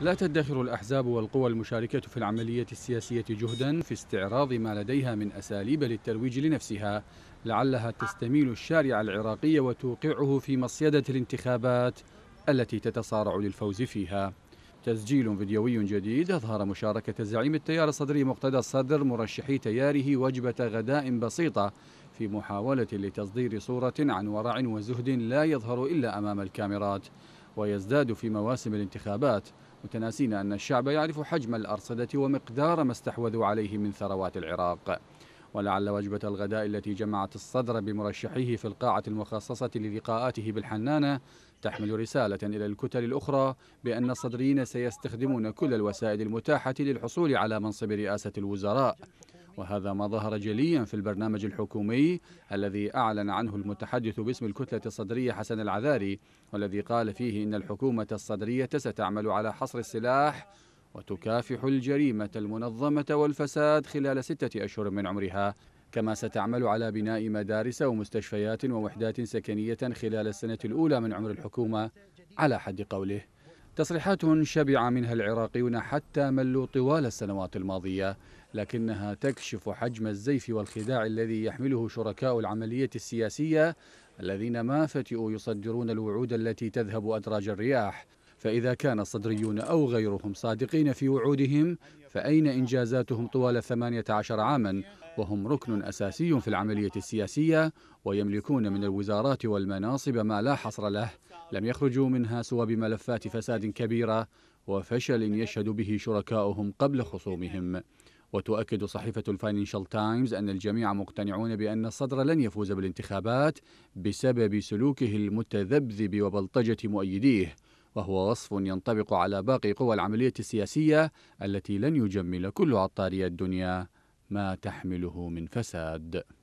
لا تدخر الأحزاب والقوى المشاركة في العملية السياسية جهدا في استعراض ما لديها من أساليب للترويج لنفسها لعلها تستميل الشارع العراقي وتوقعه في مصيدة الانتخابات التي تتصارع للفوز فيها تسجيل فيديوي جديد أظهر مشاركة زعيم التيار الصدري مقتدى الصدر مرشحي تياره وجبة غداء بسيطة في محاولة لتصدير صورة عن ورع وزهد لا يظهر إلا أمام الكاميرات ويزداد في مواسم الانتخابات متناسين أن الشعب يعرف حجم الأرصدة ومقدار ما استحوذوا عليه من ثروات العراق ولعل وجبة الغداء التي جمعت الصدر بمرشحيه في القاعة المخصصة للقاءاته بالحنانة تحمل رسالة إلى الكتل الأخرى بأن الصدريين سيستخدمون كل الوسائل المتاحة للحصول على منصب رئاسة الوزراء وهذا ما ظهر جليا في البرنامج الحكومي الذي أعلن عنه المتحدث باسم الكتلة الصدرية حسن العذاري والذي قال فيه إن الحكومة الصدرية ستعمل على حصر السلاح وتكافح الجريمة المنظمة والفساد خلال ستة أشهر من عمرها كما ستعمل على بناء مدارس ومستشفيات ووحدات سكنية خلال السنة الأولى من عمر الحكومة على حد قوله تصريحات شبع منها العراقيون حتى ملوا طوال السنوات الماضية لكنها تكشف حجم الزيف والخداع الذي يحمله شركاء العملية السياسية الذين ما فتئوا يصدرون الوعود التي تذهب أدراج الرياح فإذا كان الصدريون أو غيرهم صادقين في وعودهم فأين إنجازاتهم طوال 18 عاما وهم ركن أساسي في العملية السياسية ويملكون من الوزارات والمناصب ما لا حصر له لم يخرجوا منها سوى بملفات فساد كبيرة وفشل يشهد به شركاؤهم قبل خصومهم وتؤكد صحيفة الفاينانشال تايمز أن الجميع مقتنعون بأن الصدر لن يفوز بالانتخابات بسبب سلوكه المتذبذب وبلطجة مؤيديه وهو وصف ينطبق على باقي قوى العملية السياسية التي لن يجمل كل عطاري الدنيا ما تحمله من فساد